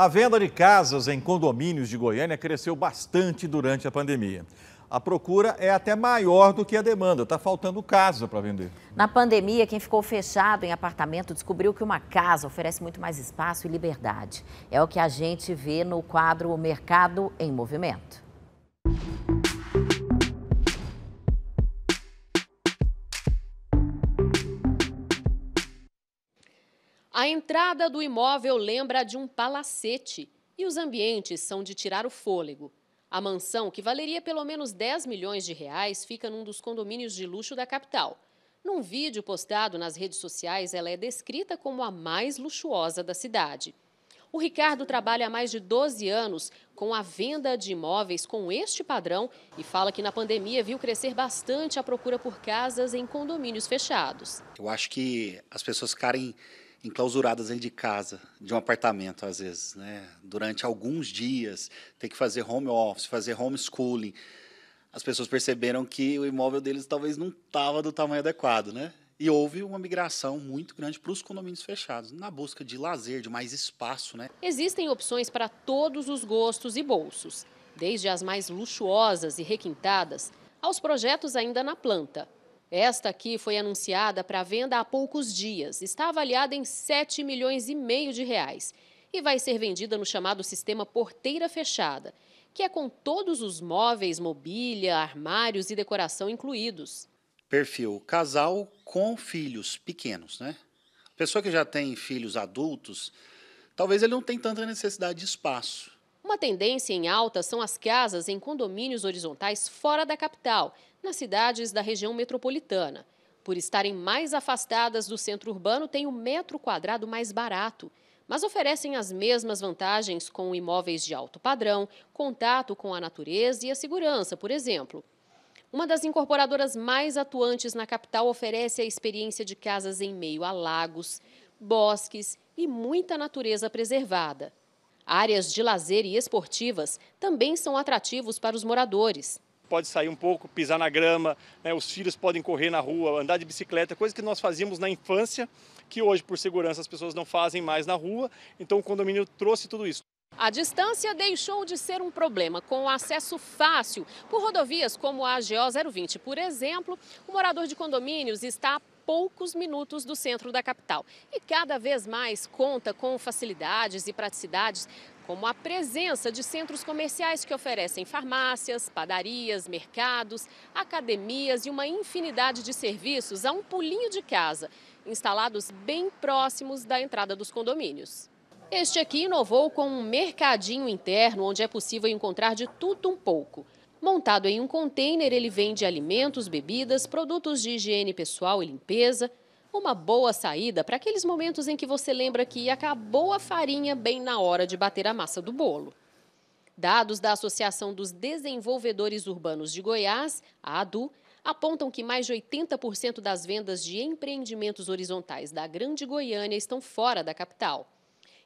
A venda de casas em condomínios de Goiânia cresceu bastante durante a pandemia. A procura é até maior do que a demanda, está faltando casa para vender. Na pandemia, quem ficou fechado em apartamento descobriu que uma casa oferece muito mais espaço e liberdade. É o que a gente vê no quadro Mercado em Movimento. A entrada do imóvel lembra de um palacete e os ambientes são de tirar o fôlego. A mansão, que valeria pelo menos 10 milhões de reais, fica num dos condomínios de luxo da capital. Num vídeo postado nas redes sociais, ela é descrita como a mais luxuosa da cidade. O Ricardo trabalha há mais de 12 anos com a venda de imóveis com este padrão e fala que na pandemia viu crescer bastante a procura por casas em condomínios fechados. Eu acho que as pessoas ficarem enclausuradas dentro de casa, de um apartamento, às vezes, né? durante alguns dias, tem que fazer home office, fazer homeschooling. As pessoas perceberam que o imóvel deles talvez não estava do tamanho adequado, né? E houve uma migração muito grande para os condomínios fechados, na busca de lazer, de mais espaço, né? Existem opções para todos os gostos e bolsos, desde as mais luxuosas e requintadas aos projetos ainda na planta. Esta aqui foi anunciada para venda há poucos dias. Está avaliada em 7 milhões e meio de reais e vai ser vendida no chamado sistema porteira fechada, que é com todos os móveis, mobília, armários e decoração incluídos. Perfil casal com filhos pequenos, né? Pessoa que já tem filhos adultos, talvez ele não tenha tanta necessidade de espaço. Uma tendência em alta são as casas em condomínios horizontais fora da capital, nas cidades da região metropolitana. Por estarem mais afastadas do centro urbano, têm o um metro quadrado mais barato, mas oferecem as mesmas vantagens com imóveis de alto padrão, contato com a natureza e a segurança, por exemplo. Uma das incorporadoras mais atuantes na capital oferece a experiência de casas em meio a lagos, bosques e muita natureza preservada. Áreas de lazer e esportivas também são atrativos para os moradores pode sair um pouco, pisar na grama, né? os filhos podem correr na rua, andar de bicicleta, coisa que nós fazíamos na infância, que hoje, por segurança, as pessoas não fazem mais na rua. Então, o condomínio trouxe tudo isso. A distância deixou de ser um problema. Com o acesso fácil por rodovias como a GO 020, por exemplo, o morador de condomínios está a poucos minutos do centro da capital. E cada vez mais conta com facilidades e praticidades como a presença de centros comerciais que oferecem farmácias, padarias, mercados, academias e uma infinidade de serviços a um pulinho de casa, instalados bem próximos da entrada dos condomínios. Este aqui inovou com um mercadinho interno onde é possível encontrar de tudo um pouco. Montado em um container, ele vende alimentos, bebidas, produtos de higiene pessoal e limpeza. Uma boa saída para aqueles momentos em que você lembra que acabou a farinha bem na hora de bater a massa do bolo. Dados da Associação dos Desenvolvedores Urbanos de Goiás, a ADU, apontam que mais de 80% das vendas de empreendimentos horizontais da Grande Goiânia estão fora da capital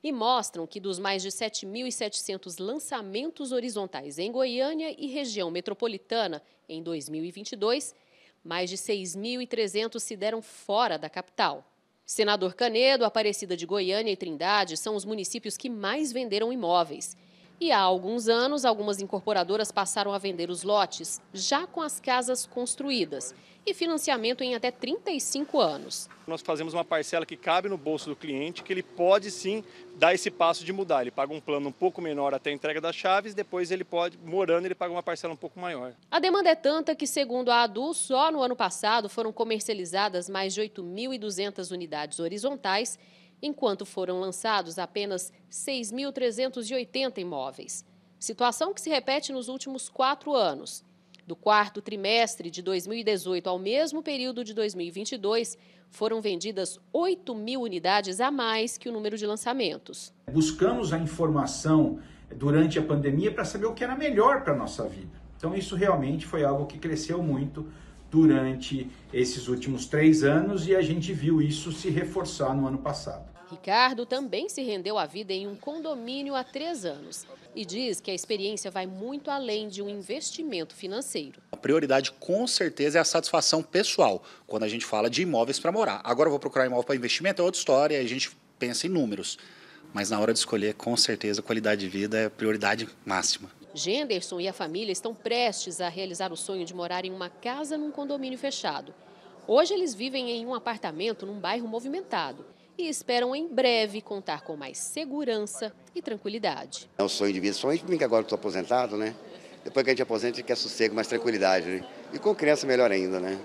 e mostram que dos mais de 7.700 lançamentos horizontais em Goiânia e região metropolitana em 2022, mais de 6.300 se deram fora da capital. Senador Canedo, Aparecida de Goiânia e Trindade são os municípios que mais venderam imóveis. E há alguns anos, algumas incorporadoras passaram a vender os lotes já com as casas construídas e financiamento em até 35 anos. Nós fazemos uma parcela que cabe no bolso do cliente, que ele pode sim dar esse passo de mudar. Ele paga um plano um pouco menor até a entrega das chaves, depois ele pode, morando, ele paga uma parcela um pouco maior. A demanda é tanta que, segundo a ADU, só no ano passado foram comercializadas mais de 8.200 unidades horizontais enquanto foram lançados apenas 6.380 imóveis. Situação que se repete nos últimos quatro anos. Do quarto trimestre de 2018 ao mesmo período de 2022, foram vendidas 8 mil unidades a mais que o número de lançamentos. Buscamos a informação durante a pandemia para saber o que era melhor para a nossa vida. Então, isso realmente foi algo que cresceu muito durante esses últimos três anos e a gente viu isso se reforçar no ano passado. Ricardo também se rendeu à vida em um condomínio há três anos e diz que a experiência vai muito além de um investimento financeiro. A prioridade, com certeza, é a satisfação pessoal, quando a gente fala de imóveis para morar. Agora vou procurar imóvel para investimento, é outra história, a gente pensa em números. Mas na hora de escolher, com certeza, qualidade de vida é prioridade máxima. Genderson e a família estão prestes a realizar o sonho de morar em uma casa num condomínio fechado. Hoje eles vivem em um apartamento num bairro movimentado e esperam em breve contar com mais segurança e tranquilidade. É um sonho de vida, somente para mim que agora estou aposentado, né? Depois que a gente aposenta, a gente quer sossego, mais tranquilidade, né? E com criança melhor ainda, né?